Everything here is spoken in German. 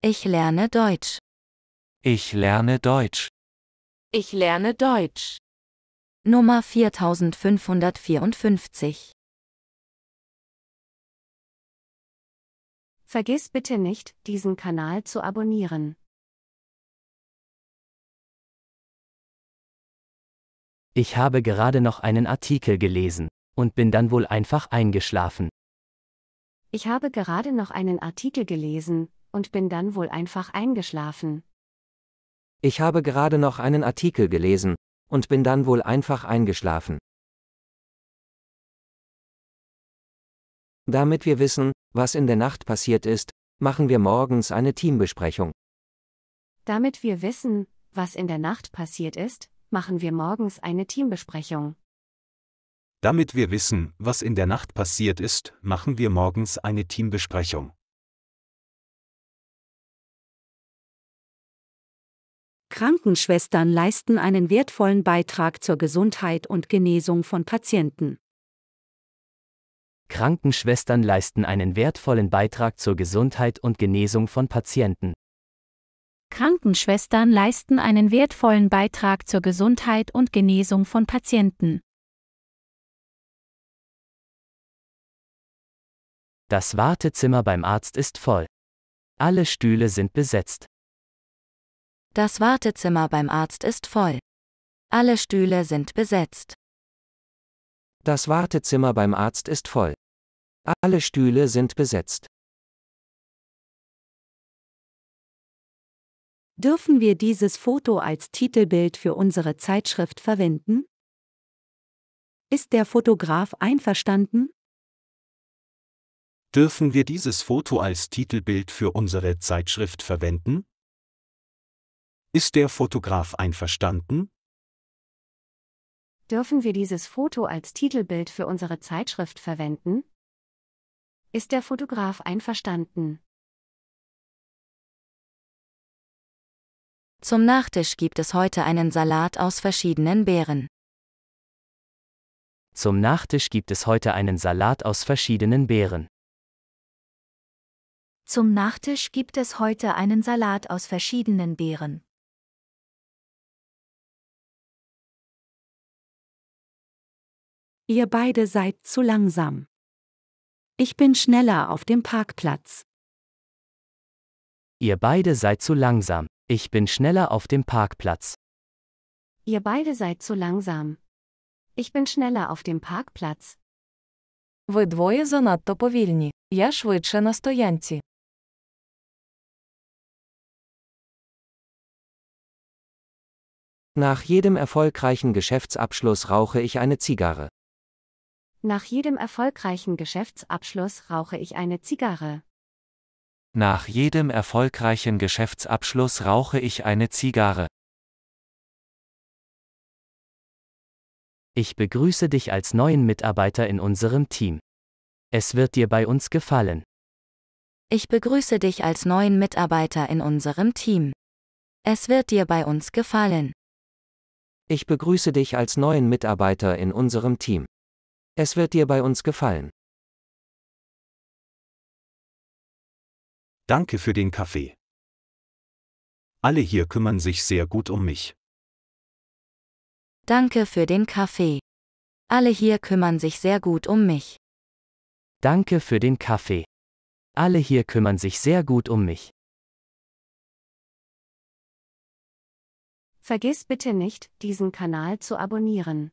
Ich lerne Deutsch. Ich lerne Deutsch. Ich lerne Deutsch. Nummer 4554. Vergiss bitte nicht, diesen Kanal zu abonnieren. Ich habe gerade noch einen Artikel gelesen und bin dann wohl einfach eingeschlafen. Ich habe gerade noch einen Artikel gelesen und bin dann wohl einfach eingeschlafen. Ich habe gerade noch einen Artikel gelesen und bin dann wohl einfach eingeschlafen. Damit wir wissen, was in der Nacht passiert ist, machen wir morgens eine Teambesprechung. Damit wir wissen, was in der Nacht passiert ist, machen wir morgens eine Teambesprechung. Damit wir wissen, was in der Nacht passiert ist, machen wir morgens eine Teambesprechung. Krankenschwestern leisten einen wertvollen Beitrag zur Gesundheit und Genesung von Patienten. Krankenschwestern leisten einen wertvollen Beitrag zur Gesundheit und Genesung von Patienten. Krankenschwestern leisten einen wertvollen Beitrag zur Gesundheit und Genesung von Patienten. Das Wartezimmer beim Arzt ist voll. Alle Stühle sind besetzt. Das Wartezimmer beim Arzt ist voll. Alle Stühle sind besetzt. Das Wartezimmer beim Arzt ist voll. Alle Stühle sind besetzt. Dürfen wir dieses Foto als Titelbild für unsere Zeitschrift verwenden? Ist der Fotograf einverstanden? Dürfen wir dieses Foto als Titelbild für unsere Zeitschrift verwenden? Ist der Fotograf einverstanden? Dürfen wir dieses Foto als Titelbild für unsere Zeitschrift verwenden? Ist der Fotograf einverstanden? Zum Nachtisch gibt es heute einen Salat aus verschiedenen Beeren. Zum Nachtisch gibt es heute einen Salat aus verschiedenen Beeren. Zum Nachtisch gibt es heute einen Salat aus verschiedenen Beeren. Ihr beide seid zu langsam. Ich bin schneller auf dem Parkplatz. Ihr beide seid zu langsam. Ich bin schneller auf dem Parkplatz. Ihr beide seid zu langsam. Ich bin schneller auf dem Parkplatz. Ви двоє занадто повільні. Я швидше на стоянці. Nach jedem erfolgreichen Geschäftsabschluss rauche ich eine Zigarre. Nach jedem erfolgreichen Geschäftsabschluss rauche ich eine Zigarre. Nach jedem erfolgreichen Geschäftsabschluss rauche ich eine Zigarre. Ich begrüße dich als neuen Mitarbeiter in unserem Team. Es wird dir bei uns gefallen. Ich begrüße dich als neuen Mitarbeiter in unserem Team. Es wird dir bei uns gefallen. Ich begrüße dich als neuen Mitarbeiter in unserem Team. Es wird dir bei uns gefallen. Danke für den Kaffee. Alle hier kümmern sich sehr gut um mich. Danke für den Kaffee. Alle hier kümmern sich sehr gut um mich. Danke für den Kaffee. Alle hier kümmern sich sehr gut um mich. Vergiss bitte nicht, diesen Kanal zu abonnieren.